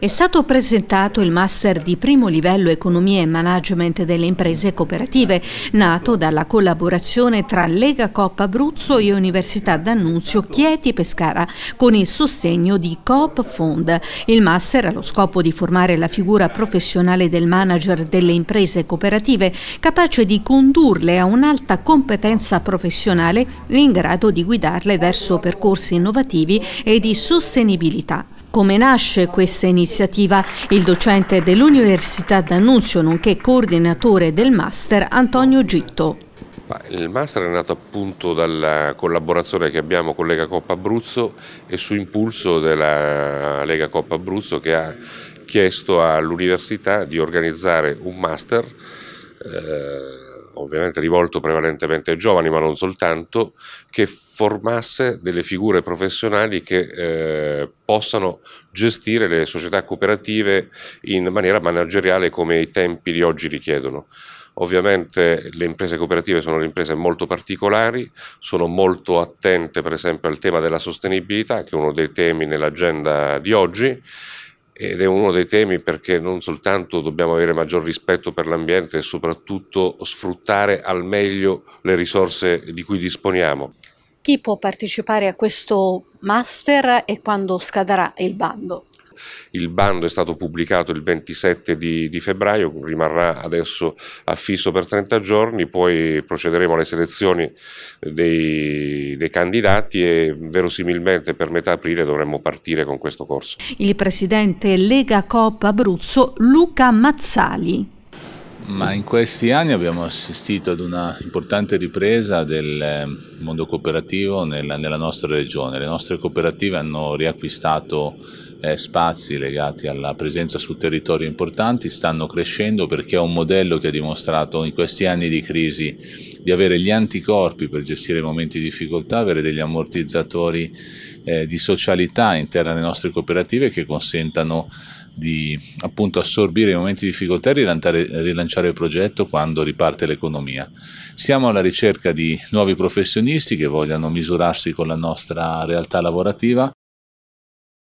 È stato presentato il Master di primo livello Economia e Management delle imprese cooperative, nato dalla collaborazione tra Lega Coop Abruzzo e Università d'Annunzio Chieti Pescara, con il sostegno di Coop Fond. Il Master ha lo scopo di formare la figura professionale del manager delle imprese cooperative, capace di condurle a un'alta competenza professionale in grado di guidarle verso percorsi innovativi e di sostenibilità. Come nasce questa iniziativa? Il docente dell'Università d'Annunzio, nonché coordinatore del master, Antonio Gitto. Il master è nato appunto dalla collaborazione che abbiamo con Lega Coppa Abruzzo e su impulso della Lega Coppa Abruzzo che ha chiesto all'università di organizzare un master eh, ovviamente rivolto prevalentemente ai giovani, ma non soltanto, che formasse delle figure professionali che eh, possano gestire le società cooperative in maniera manageriale come i tempi di oggi richiedono. Ovviamente le imprese cooperative sono le imprese molto particolari, sono molto attente per esempio al tema della sostenibilità, che è uno dei temi nell'agenda di oggi, ed è uno dei temi perché non soltanto dobbiamo avere maggior rispetto per l'ambiente e soprattutto sfruttare al meglio le risorse di cui disponiamo. Chi può partecipare a questo master e quando scadrà il bando? il bando è stato pubblicato il 27 di, di febbraio, rimarrà adesso affisso per 30 giorni, poi procederemo alle selezioni dei, dei candidati e verosimilmente per metà aprile dovremmo partire con questo corso. Il presidente Lega Coppa Abruzzo Luca Mazzali. Ma in questi anni abbiamo assistito ad una importante ripresa del ehm, mondo cooperativo nella, nella nostra regione. Le nostre cooperative hanno riacquistato eh, spazi legati alla presenza su territori importanti stanno crescendo perché è un modello che ha dimostrato in questi anni di crisi di avere gli anticorpi per gestire momenti di difficoltà, avere degli ammortizzatori eh, di socialità interna alle nostre cooperative che consentano di appunto assorbire i momenti di difficoltà e rilanciare il progetto quando riparte l'economia. Siamo alla ricerca di nuovi professionisti che vogliano misurarsi con la nostra realtà lavorativa